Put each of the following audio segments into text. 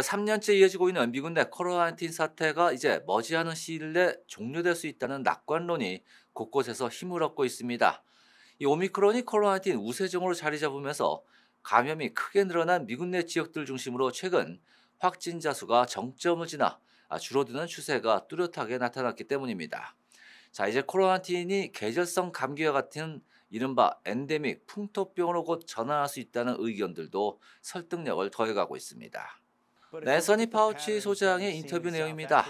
3년째 이어지고 있는 미군내코로나1 9 사태가 이제 머지않은 시일 내 종료될 수 있다는 낙관론이 곳곳에서 힘을 얻고 있습니다. 이 오미크론이 코로나1 9 우세종으로 자리 잡으면서 감염이 크게 늘어난 미군내 지역들 중심으로 최근 확진자 수가 정점을 지나 줄어드는 추세가 뚜렷하게 나타났기 때문입니다. 자, 이제 코로나1 9이 계절성 감기와 같은 이른바 엔데믹 풍토병으로 곧 전환할 수 있다는 의견들도 설득력을 더해가고 있습니다. 낸서니 네, 파우치 소장의 인터뷰 내용입니다.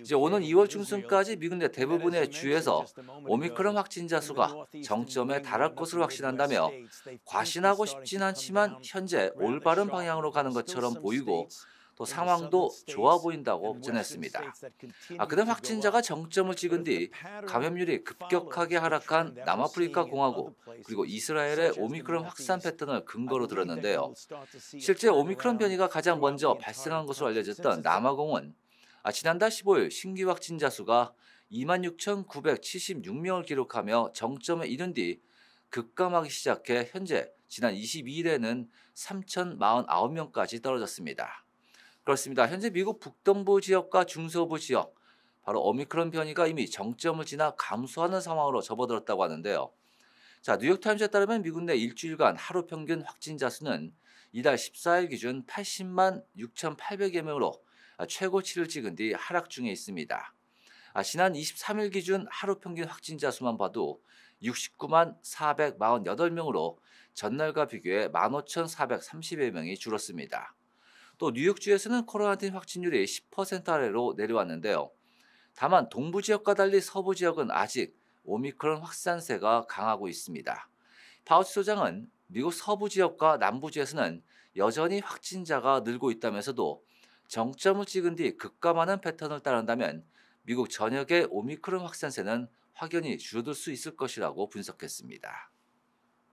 이제 오는 2월 중순까지 미국 내 대부분의 주에서 오미크론 확진자 수가 정점에 달할 것으로 확신한다며 과신하고 싶진 않지만 현재 올바른 방향으로 가는 것처럼 보이고 또 상황도 좋아 보인다고 전했습니다. 아, 그다음 확진자가 정점을 찍은 뒤 감염률이 급격하게 하락한 남아프리카 공화국 그리고 이스라엘의 오미크론 확산 패턴을 근거로 들었는데요. 실제 오미크론 변이가 가장 먼저 발생한 것으로 알려졌던 남아공은 아, 지난달 15일 신규 확진자 수가 26,976명을 기록하며 정점에 이른 뒤 급감하기 시작해 현재 지난 22일에는 3,049명까지 떨어졌습니다. 그렇습니다. 현재 미국 북동부 지역과 중서부 지역 바로 오미크론 변이가 이미 정점을 지나 감소하는 상황으로 접어들었다고 하는데요. 자, 뉴욕타임즈에 따르면 미국 내 일주일간 하루 평균 확진자 수는 이달 14일 기준 80만 6,800여 명으로 최고치를 찍은 뒤 하락 중에 있습니다. 아, 지난 23일 기준 하루 평균 확진자 수만 봐도 69만 448명으로 전날과 비교해 15,430여 명이 줄었습니다. 또 뉴욕주에서는 코로나19 확진율이 10% 아래로 내려왔는데요. 다만 동부 지역과 달리 서부 지역은 아직 오미크론 확산세가 강하고 있습니다. 파우치 소장은 미국 서부 지역과 남부 지에서는 여전히 확진자가 늘고 있다면서도 정점을 찍은 뒤 급감하는 패턴을 따른다면 미국 전역의 오미크론 확산세는 확연히 줄어들 수 있을 것이라고 분석했습니다.